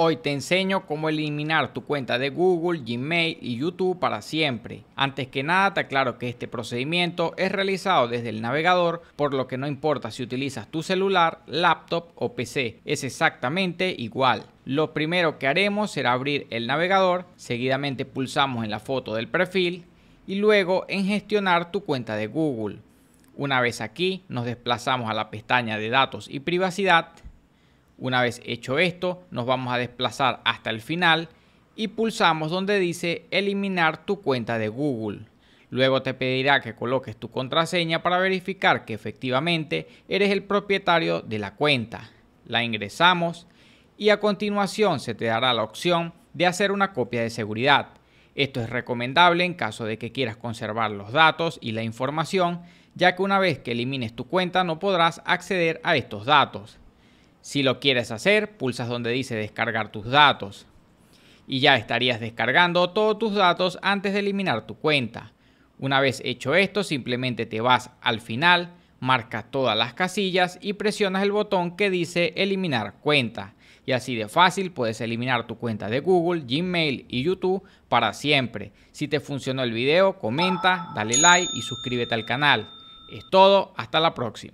Hoy te enseño cómo eliminar tu cuenta de Google, Gmail y YouTube para siempre. Antes que nada te aclaro que este procedimiento es realizado desde el navegador, por lo que no importa si utilizas tu celular, laptop o PC, es exactamente igual. Lo primero que haremos será abrir el navegador, seguidamente pulsamos en la foto del perfil y luego en gestionar tu cuenta de Google. Una vez aquí, nos desplazamos a la pestaña de datos y privacidad una vez hecho esto, nos vamos a desplazar hasta el final y pulsamos donde dice eliminar tu cuenta de Google. Luego te pedirá que coloques tu contraseña para verificar que efectivamente eres el propietario de la cuenta. La ingresamos y a continuación se te dará la opción de hacer una copia de seguridad. Esto es recomendable en caso de que quieras conservar los datos y la información, ya que una vez que elimines tu cuenta no podrás acceder a estos datos. Si lo quieres hacer, pulsas donde dice descargar tus datos y ya estarías descargando todos tus datos antes de eliminar tu cuenta. Una vez hecho esto, simplemente te vas al final, marcas todas las casillas y presionas el botón que dice eliminar cuenta. Y así de fácil puedes eliminar tu cuenta de Google, Gmail y YouTube para siempre. Si te funcionó el video, comenta, dale like y suscríbete al canal. Es todo, hasta la próxima.